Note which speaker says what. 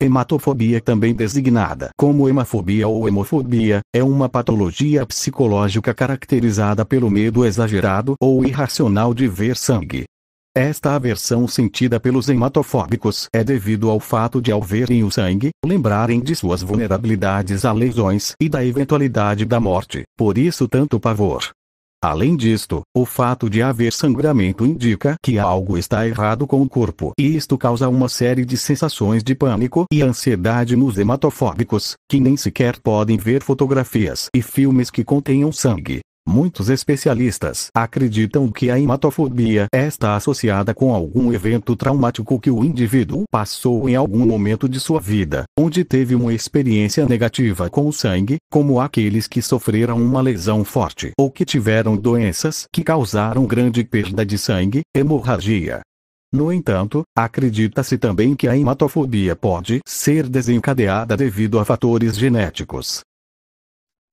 Speaker 1: Hematofobia também designada como hemafobia ou hemofobia, é uma patologia psicológica caracterizada pelo medo exagerado ou irracional de ver sangue. Esta aversão sentida pelos hematofóbicos é devido ao fato de ao verem o sangue, lembrarem de suas vulnerabilidades a lesões e da eventualidade da morte, por isso tanto pavor. Além disto, o fato de haver sangramento indica que algo está errado com o corpo e isto causa uma série de sensações de pânico e ansiedade nos hematofóbicos, que nem sequer podem ver fotografias e filmes que contenham sangue. Muitos especialistas acreditam que a hematofobia está associada com algum evento traumático que o indivíduo passou em algum momento de sua vida, onde teve uma experiência negativa com o sangue, como aqueles que sofreram uma lesão forte ou que tiveram doenças que causaram grande perda de sangue, hemorragia, no entanto, acredita-se também que a hematofobia pode ser desencadeada devido a fatores genéticos,